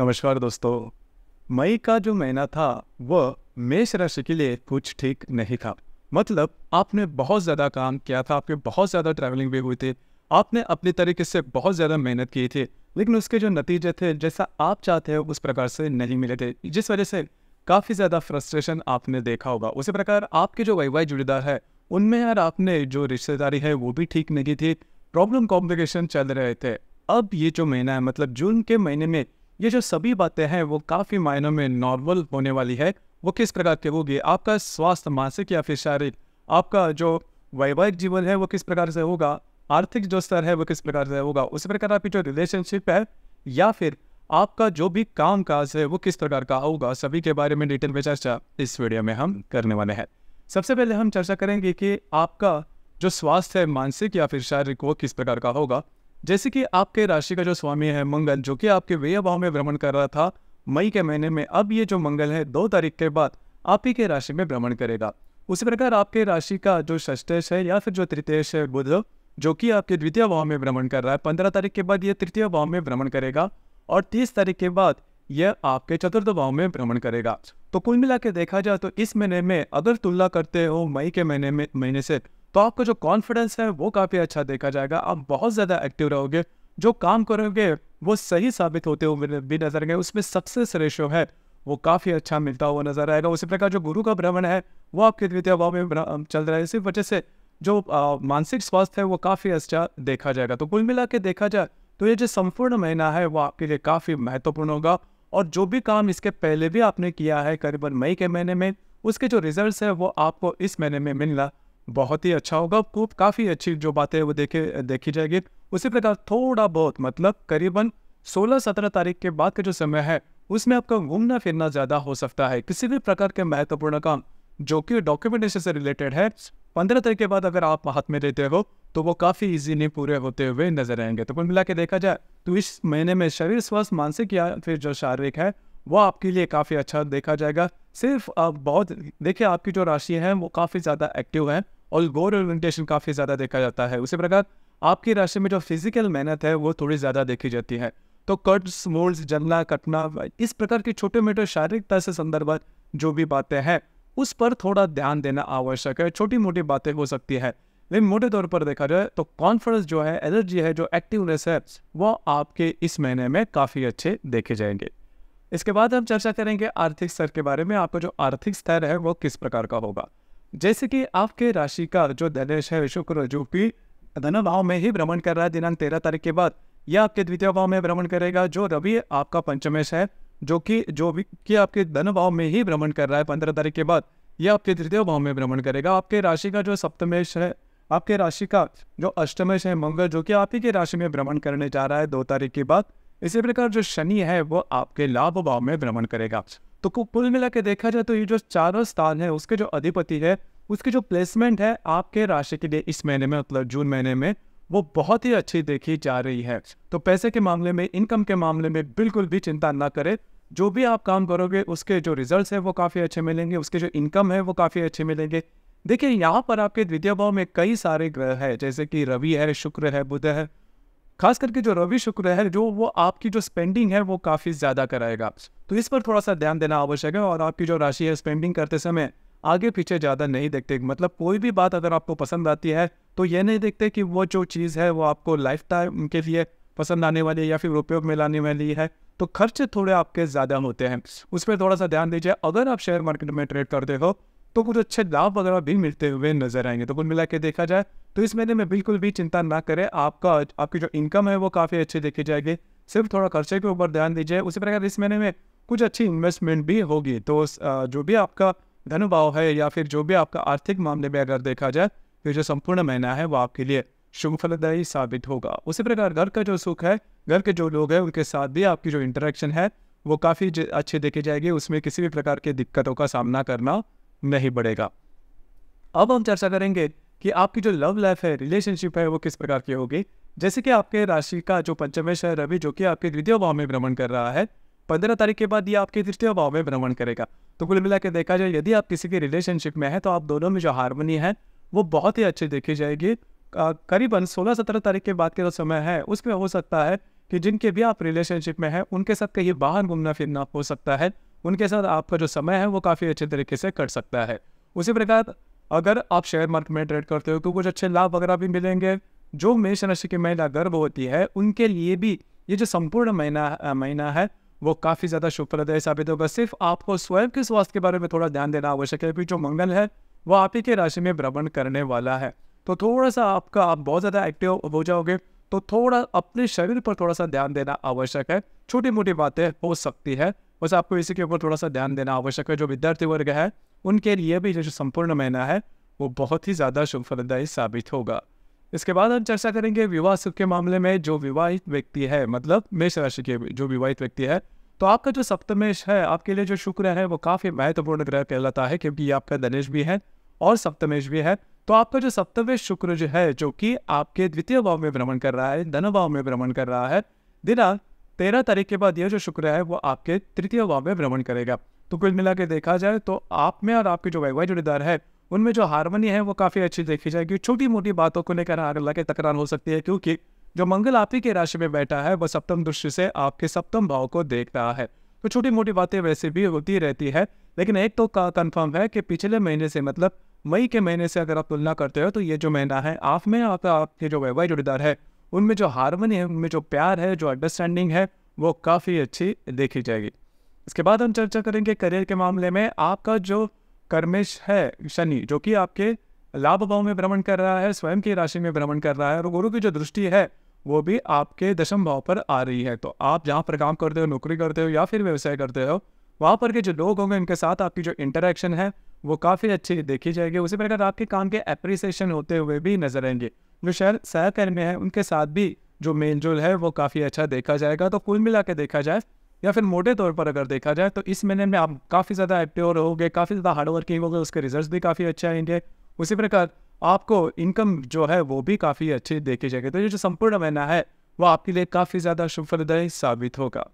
नमस्कार दोस्तों मई का जो महीना था वह मेष राशि के लिए कुछ ठीक नहीं था मतलब आपने बहुत ज़्यादा काम किया था आपके बहुत ज़्यादा ट्रैवलिंग भी हुई थी आपने अपने तरीके से बहुत ज़्यादा मेहनत की थी लेकिन उसके जो नतीजे थे जैसा आप चाहते हो उस प्रकार से नहीं मिले थे जिस वजह से काफ़ी ज़्यादा फ्रस्ट्रेशन आपने देखा होगा उसी प्रकार आपके जो वाई जुड़ेदार है उनमें यार आपने जो रिश्तेदारी है वो भी ठीक नहीं थी प्रॉब्लम कॉम्प्लिकेशन चल रहे थे अब ये जो महीना है मतलब जून के महीने में ये जो सभी बातें हैं वो काफ़ी मायनों में नॉर्मल होने वाली है वो किस प्रकार की होगी आपका स्वास्थ्य मानसिक या फिर शारीरिक आपका जो वैवाहिक जीवन है वो किस प्रकार से होगा आर्थिक जो स्तर है वो किस प्रकार से होगा उसी प्रकार आपकी जो रिलेशनशिप है या फिर आपका जो भी काम काज है वो किस प्रकार का होगा सभी के बारे में डिटेल में चर्चा इस वीडियो में हम करने वाले हैं सबसे पहले हम चर्चा करेंगे कि आपका जो स्वास्थ्य है मानसिक या फिर शारीरिक वो किस प्रकार का होगा जैसे कि आपके राशि का जो स्वामी है मंगल जो कि आपके व्यय भाव में भ्रमण कर रहा था मई के महीने में अब ये जो मंगल है दो तारीख के बाद आप ही के राशि में भ्रमण करेगा उसी प्रकार आपके राशि का जो षष्टेश है या फिर जो तृतीयश है बुध जो कि आपके द्वितीय भाव में भ्रमण कर रहा है पंद्रह तारीख के बाद यह तृतीय भाव में भ्रमण करेगा और तीस तारीख के बाद यह आपके चतुर्थ भाव में भ्रमण करेगा तो कुल मिला देखा जाए तो इस महीने में अगर तुलना करते हो मई के महीने में महीने से तो आपका जो कॉन्फिडेंस है वो काफ़ी अच्छा देखा जाएगा आप बहुत ज़्यादा एक्टिव रहोगे जो काम करोगे वो सही साबित होते हुए भी नजर आएंगे उसमें सक्सेस रेशो है वो काफ़ी अच्छा मिलता हुआ नजर आएगा उसी प्रकार जो गुरु का भ्रमण है वो आपके द्वितीय भाव में चल रहा है इसी वजह से जो मानसिक स्वास्थ्य है वो काफ़ी अच्छा देखा जाएगा तो कुल मिला के देखा जाए तो ये जो संपूर्ण महीना है वो आपके लिए काफ़ी महत्वपूर्ण होगा और जो भी काम इसके पहले भी आपने किया है करीबन मई के महीने में उसके जो रिजल्ट्स है वो आपको इस महीने में मिलना बहुत ही अच्छा होगा खूब काफ़ी अच्छी जो बातें वो देखे देखी जाएगी उसी प्रकार थोड़ा बहुत मतलब करीबन 16-17 तारीख के बाद का जो समय है उसमें आपका घूमना फिरना ज़्यादा हो सकता है किसी भी प्रकार के महत्वपूर्ण काम जो कि डॉक्यूमेंटेशन से रिलेटेड है पंद्रह तारीख के बाद अगर आप हाथ में रहते हो तो वो काफ़ी इजीली पूरे होते हुए नजर आएंगे तो कुल मिला के देखा जाए तो इस महीने में शरीर स्वस्थ मानसिक या फिर जो शारीरिक है वो आपके लिए काफ़ी अच्छा देखा जाएगा सिर्फ आप बहुत देखिए आपकी जो राशि है वो काफ़ी ज़्यादा एक्टिव है और गोर ओरिएंटेशन काफ़ी ज़्यादा देखा जाता है उसी प्रकार आपकी राशि में जो फिजिकल मेहनत है वो थोड़ी ज़्यादा देखी जाती है तो कट्स मोल्ड्स जलना कटना इस प्रकार के छोटे मोटे शारीरिकता से संदर्भ जो भी बातें हैं उस पर थोड़ा ध्यान देना आवश्यक है छोटी मोटी बातें हो सकती है लेकिन मोटे तौर पर देखा जाए तो कॉन्फिडेंस जो है एनर्जी है जो एक्टिवनेस है वो आपके इस महीने में काफ़ी अच्छे देखे जाएंगे इसके बाद हम चर्चा करेंगे आर्थिक स्तर के बारे में आपका जो आर्थिक स्तर है वो किस प्रकार का होगा जैसे कि आपके राशि का जो धनेश है शुक्र जो भी धन भाव में ही भ्रमण कर रहा है दिनांक तेरह तारीख के बाद यह आपके द्वितीय भाव में भ्रमण करेगा जो रवि आपका पंचमेश है जो कि जो भी कि आपके धन भाव में ही भ्रमण कर रहा है पंद्रह तारीख के बाद यह आपके तृतीय भाव में भ्रमण करेगा आपके राशि का जो सप्तमेश है आपके राशि का जो अष्टमेश है मंगल जो कि आप ही की राशि में भ्रमण करने जा रहा है दो तारीख के बाद इसी प्रकार जो शनि है वो आपके लाभ भाव में भ्रमण करेगा तो कुल मिला के देखा जाए तो ये जो चारों स्थान है उसके जो अधिपति है उसकी जो प्लेसमेंट है आपके राशि के लिए इस महीने में मतलब जून महीने में वो बहुत ही अच्छी देखी जा रही है तो पैसे के मामले में इनकम के मामले में बिल्कुल भी चिंता ना करें जो भी आप काम करोगे उसके जो रिजल्ट्स है वो काफ़ी अच्छे मिलेंगे उसके जो इनकम है वो काफ़ी अच्छे मिलेंगे देखिए यहाँ पर आपके द्वितीय भाव में कई सारे ग्रह है जैसे कि रवि है शुक्र है बुध है खास करके जो रवि शुक्र है जो वो आपकी जो स्पेंडिंग है वो काफ़ी ज़्यादा कराएगा तो इस पर थोड़ा सा ध्यान देना आवश्यक है और आपकी जो राशि है स्पेंडिंग करते समय आगे पीछे ज़्यादा नहीं देखते मतलब कोई भी बात अगर आपको पसंद आती है तो ये नहीं देखते कि वो जो चीज़ है वो आपको लाइफ टाइम के लिए पसंद आने वाली है या फिर उपयोग में लाने वाली है तो खर्चे थोड़े आपके ज़्यादा होते हैं उस पर थोड़ा सा ध्यान दीजिए अगर आप शेयर मार्केट में ट्रेड करते हो तो कुछ अच्छे लाभ वगैरह भी मिलते हुए नजर आएंगे तो कुल मिला के देखा जाए तो इस महीने में बिल्कुल भी चिंता ना करें आपका आपकी जो इनकम है वो काफ़ी अच्छी देखी जाएगी सिर्फ थोड़ा खर्चे के ऊपर ध्यान दीजिए उसी प्रकार इस महीने में कुछ अच्छी इन्वेस्टमेंट भी होगी तो जो भी आपका धनुभाव है या फिर जो भी आपका आर्थिक मामले में अगर देखा जाए तो जो संपूर्ण महीना है वो आपके लिए शुभ फलदायी साबित होगा उसी प्रकार घर का जो सुख है घर के जो लोग हैं उनके साथ भी आपकी जो इंटरेक्शन है वो काफ़ी अच्छी देखी जाएगी उसमें किसी भी प्रकार की दिक्कतों का सामना करना नहीं बढ़ेगा अब हम चर्चा करेंगे कि आपकी जो लव लाइफ है रिलेशनशिप है वो किस प्रकार की होगी जैसे कि आपके राशि का जो पंचमेश है रवि जो कि आपके द्वितीय भाव में भ्रमण कर रहा है पंद्रह तारीख के बाद ये आपके तृतीय भाव में भ्रमण करेगा तो कुल मिला के देखा जाए यदि आप किसी के रिलेशनशिप में हैं तो आप दोनों में जो हारमोनी है वो बहुत ही अच्छी देखी जाएगी करीबन सोलह सत्रह तारीख के बाद के जो समय है उसमें हो सकता है कि जिनके भी आप रिलेशनशिप में हैं उनके साथ कहीं बाहर घूमना फिरना हो सकता है उनके साथ आपका जो समय है वो काफ़ी अच्छे तरीके से कट सकता है उसी प्रकार अगर आप शेयर मार्केट में ट्रेड करते हो तो कुछ अच्छे लाभ वगैरह भी मिलेंगे जो मेष राशि की महिला गर्भ होती है उनके लिए भी ये जो संपूर्ण महीना महीना है वो काफ़ी ज़्यादा शुभप्रदायी तो साबित होगा सिर्फ आपको स्वयं के स्वास्थ्य के बारे में थोड़ा ध्यान देना आवश्यक है क्योंकि जो मंगल है वो आप ही के राशि में भ्रमण करने वाला है तो थोड़ा सा आपका आप बहुत ज़्यादा एक्टिव हो जाओगे तो थोड़ा अपने शरीर पर थोड़ा सा ध्यान देना आवश्यक है छोटी मोटी बातें हो सकती है बस आपको इसी के ऊपर थोड़ा सा ध्यान देना आवश्यक है जो विद्यार्थी वर्ग है उनके लिए भी जो संपूर्ण महीना है वो बहुत ही ज़्यादा शुभ फलदायी साबित होगा इसके बाद हम चर्चा करेंगे विवाह सुख के मामले में जो विवाहित व्यक्ति है मतलब मेष राशि के जो विवाहित व्यक्ति है तो आपका जो सप्तमेश है आपके लिए जो शुक्र है वो काफ़ी महत्वपूर्ण ग्रह कहलाता है क्योंकि ये आपका धनेश भी है और सप्तमेश भी है तो आपका जो सप्तमेश शुक्र जो है जो कि आपके द्वितीय भाव में भ्रमण कर रहा है धन भाव में भ्रमण कर रहा है दिनांक तेरह तारीख के बाद यह जो शुक्र है वो आपके तृतीय भाव में भ्रमण करेगा तो कुल मिला के देखा जाए तो आप में और आपके जो वैवाहिक जुड़ीदार है उनमें जो हारमोनी है वो काफ़ी अच्छी देखी जाएगी छोटी मोटी बातों को लेकर अल्लाह के तकरार हो सकती है क्योंकि जो मंगल आप ही के राशि में बैठा है वह सप्तम दृष्टि से आपके सप्तम भाव को देख रहा है तो छोटी मोटी बातें वैसे भी होती रहती है लेकिन एक तो कन्फर्म है कि पिछले महीने से मतलब मई के महीने से अगर आप तुलना करते हो तो ये जो महीना है आप में आपका आपके जो वैवाहिक जुड़ीदार है उनमें जो हारमोनी है उनमें जो प्यार है जो अंडरस्टैंडिंग है वो काफ़ी अच्छी देखी जाएगी इसके बाद हम चर्चा करेंगे करियर के मामले में आपका जो कर्मेश है शनि जो कि आपके लाभ भाव में भ्रमण कर रहा है स्वयं की राशि में भ्रमण कर रहा है और गुरु की जो दृष्टि है वो भी आपके दशम भाव पर आ रही है तो आप जहाँ पर काम करते हो नौकरी करते हो या फिर व्यवसाय करते हो वहाँ पर के जो लोग होंगे उनके साथ आपकी जो इंटरेक्शन है वो काफ़ी अच्छी देखी जाएगी उसी प्रकार आपके काम के अप्रिसिएशन होते हुए भी नजर आएंगे जो शहर सहकर्मी हैं उनके साथ भी जो मेल जोल है वो काफ़ी अच्छा देखा जाएगा तो कुल मिला के देखा जाए या फिर मोटे तौर पर अगर देखा जाए तो इस महीने में आप काफ़ी ज़्यादा एक्टिव गए काफ़ी ज़्यादा हार्ड वर्किंग गए उसके रिजल्ट भी काफ़ी अच्छे आएंगे उसी प्रकार आपको इनकम जो है वो भी काफ़ी अच्छी देखी जाएगी तो ये जो संपूर्ण महीना है वो आपके लिए काफ़ी ज़्यादा शुभदायी साबित होगा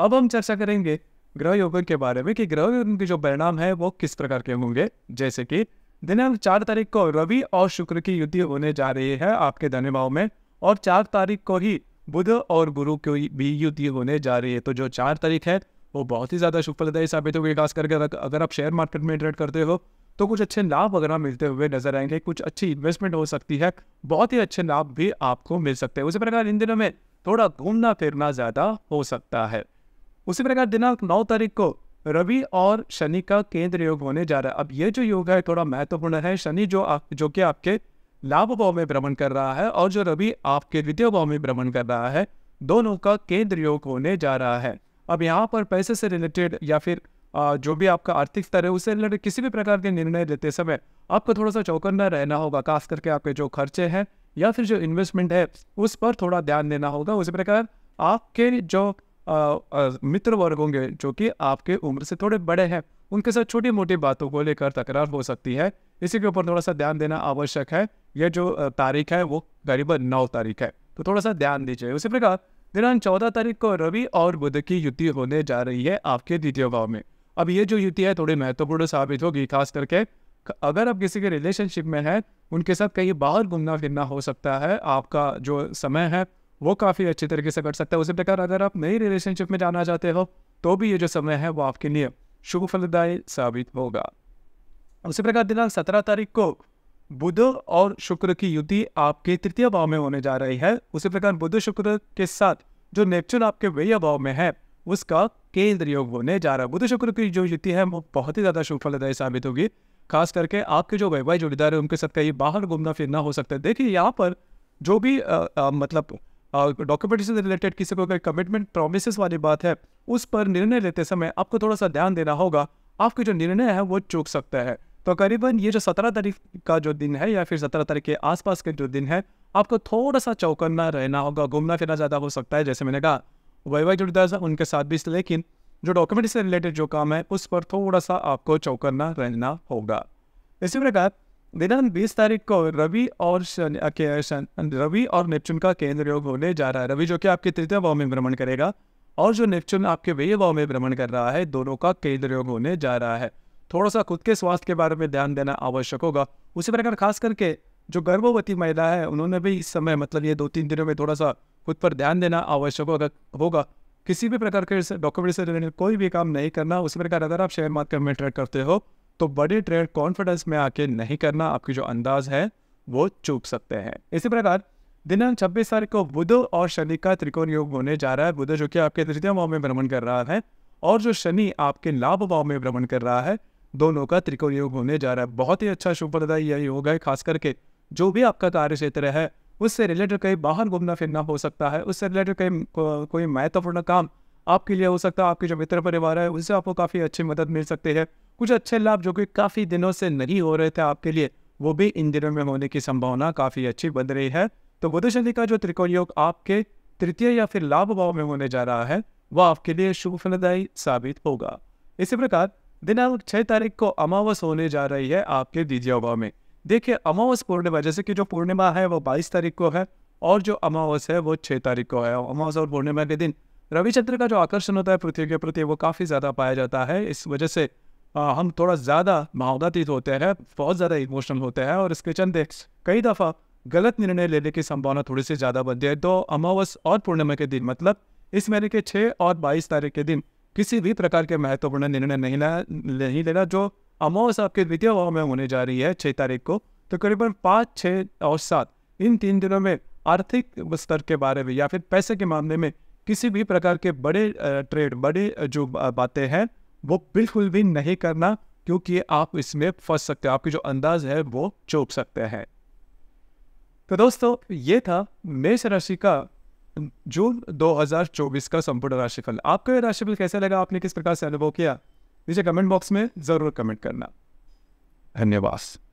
अब हम चर्चा करेंगे ग्रह योग के बारे में कि ग्रह योग के जो परिणाम है वो किस प्रकार के होंगे जैसे कि दिनांक चार तारीख को रवि और शुक्र की युद्ध होने जा रही है आपके धनुभाव में और चार तारीख को ही बुध और गुरु की भी युद्ध होने जा रही है तो जो चार तारीख है वो बहुत ही ज़्यादा सुफलदायी साबित होगी खास करके अगर आप शेयर मार्केट में ट्रेड करते हो तो कुछ अच्छे लाभ वगैरह मिलते हुए नजर आएंगे कुछ अच्छी इन्वेस्टमेंट हो सकती है बहुत ही अच्छे लाभ भी आपको मिल सकते हैं उसी प्रकार इन दिनों में थोड़ा घूमना फिरना ज़्यादा हो सकता है उसी प्रकार दिनांक नौ तारीख को रवि और शनि का केंद्र योग होने जा रहा है अब ये जो योग है थोड़ा महत्वपूर्ण है शनि जो आप जो कि आपके लाभ भाव में भ्रमण कर रहा है और जो रवि आपके द्वितीय भाव में भ्रमण कर रहा है दोनों का केंद्र योग होने जा रहा है अब यहाँ पर पैसे से रिलेटेड या फिर जो भी आपका आर्थिक स्तर है उससे रिलेटेड किसी भी प्रकार के निर्णय लेते समय आपको थोड़ा सा चौकन्ना रहना होगा खास करके आपके जो खर्चे हैं या फिर जो इन्वेस्टमेंट है उस पर थोड़ा ध्यान देना होगा उसी प्रकार आपके जो मित्र वर्ग होंगे जो कि आपके उम्र से थोड़े बड़े हैं उनके साथ छोटी मोटी बातों को लेकर तकरार हो सकती है इसी के ऊपर थोड़ा सा ध्यान देना आवश्यक है यह जो तारीख है वो करीबन नौ तारीख है तो थोड़ा सा ध्यान दीजिए उसी प्रकार दिनांक चौदह तारीख को रवि और बुध की युति होने जा रही है आपके द्वितीय भाव में अब ये जो युति है थोड़ी महत्वपूर्ण साबित होगी खास करके अगर आप किसी के रिलेशनशिप में हैं उनके साथ कहीं बाहर घूमना फिरना हो सकता है आपका जो समय है वो काफ़ी अच्छे तरीके से कर सकता है उसी प्रकार अगर आप नई रिलेशनशिप में जाना चाहते हो तो भी ये जो समय है वो आपके लिए शुभ फलदायी साबित होगा उसी प्रकार दिनांक सत्रह तारीख को बुध और शुक्र की युति आपके तृतीय भाव में होने जा रही है उसी प्रकार बुध शुक्र के साथ जो नेपचुन आपके व्यय भाव में है उसका केंद्र योग होने जा रहा है बुध शुक्र की जो युति है वो बहुत ही ज़्यादा शुभ फलदायी साबित होगी खास करके आपके जो वैवाहिक जोड़ीदार है उनके साथ कहीं बाहर घूमना फिरना हो सकता है देखिए यहाँ पर जो भी आ, आ, मतलब डॉक्यूमेंटेशन रिलेटेड किसी को कमिटमेंट प्रोमिस वाली बात है उस पर निर्णय लेते समय आपको थोड़ा सा ध्यान देना होगा आपके जो निर्णय है वो चूक सकता है तो करीबन ये जो सत्रह तारीख का जो दिन है या फिर सत्रह तारीख के आसपास के जो दिन है आपको थोड़ा सा चौकन्ना रहना होगा घूमना फिरना ज़्यादा हो सकता है जैसे मैंने कहा वैवाहिक जुड़ता है उनके साथ भी लेकिन जो डॉक्यूमेंट से रिलेटेड जो काम है उस पर थोड़ा सा आपको चौकन्ना रहना होगा इसी प्रकार दिनांक बीस तारीख को रवि और शन, शन, रवि और नेपचुन का केंद्र योग होने जा रहा है रवि जो कि आपके तृतीय भाव में भ्रमण करेगा और जो नेपचुन आपके व्यय भाव में भ्रमण कर रहा है दोनों का केंद्र योग होने जा रहा है थोड़ा सा खुद के स्वास्थ्य के बारे में ध्यान देना आवश्यक होगा उसी प्रकार खास करके जो गर्भवती महिला है उन्होंने भी इस समय मतलब ये दो तीन दिनों में थोड़ा सा खुद पर ध्यान देना आवश्यक होगा होगा किसी भी प्रकार के डॉक्यूमेंट से रिलेटेड कोई भी काम नहीं करना उसी प्रकार अगर आप शेयर मार्केट में ट्रेड करते हो तो बड़े ट्रेड कॉन्फिडेंस में आके नहीं करना आपकी जो अंदाज है वो चूक सकते हैं इसी प्रकार दिनांक छब्बीस तारीख को बुध और शनि का त्रिकोण योग होने जा रहा है बुध जो कि आपके तृतीय भाव में भ्रमण कर रहा है और जो शनि आपके लाभ भाव में भ्रमण कर रहा है दोनों का त्रिकोण योग होने जा रहा है बहुत ही अच्छा शुभ प्रदायी यह योग है खास करके जो भी आपका कार्य क्षेत्र है उससे रिलेटेड कहीं बाहर घूमना फिरना हो सकता है उससे रिलेटेड कहीं कोई महत्वपूर्ण काम आपके लिए हो सकता है आपके जो मित्र परिवार है उससे आपको काफ़ी अच्छी मदद मिल सकती है कुछ अच्छे लाभ जो कि काफ़ी दिनों से नहीं हो रहे थे आपके लिए वो भी इन दिनों में होने की संभावना काफ़ी अच्छी बन रही है तो बुध शनि का जो त्रिकोण योग आपके तृतीय या फिर लाभ भाव में होने जा रहा है वह आपके लिए शुभ फलदायी साबित होगा इसी प्रकार दिनांक छः तारीख को अमावस होने जा रही है आपके द्वितीय भाव में देखिए अमावस पूर्णिमा जैसे कि जो पूर्णिमा है वो बाईस तारीख को है और जो अमावस है वो छः तारीख को है अमावस और पूर्णिमा के दिन रविचंद्र का जो आकर्षण होता है पृथ्वी के प्रति वो काफ़ी ज़्यादा पाया जाता है इस वजह से आ, हम थोड़ा ज़्यादा माहौलतीत होते हैं बहुत ज़्यादा इमोशनल होते हैं और इसके चलते कई दफ़ा गलत निर्णय लेने की संभावना थोड़ी सी ज़्यादा बनती है तो अमावस और पूर्णिमा के दिन मतलब इस महीने के छः और बाईस तारीख के दिन किसी भी प्रकार के महत्वपूर्ण निर्णय नहीं ला नहीं लेना जो अमावस आपके द्वितीय भाव में होने जा रही है छः तारीख को तो करीबन पाँच छः और सात इन तीन दिनों में आर्थिक स्तर के बारे में या फिर पैसे के मामले में किसी भी प्रकार के बड़े ट्रेड बड़े जो बातें हैं वो बिल्कुल भी नहीं करना क्योंकि आप इसमें फंस सकते हैं आपके जो अंदाज है वो चौक सकते हैं तो दोस्तों ये था मेष राशि का जून 2024 का संपूर्ण राशिफल आपको ये राशिफल कैसे लगा आपने किस प्रकार से अनुभव किया नीचे कमेंट बॉक्स में ज़रूर कमेंट करना धन्यवाद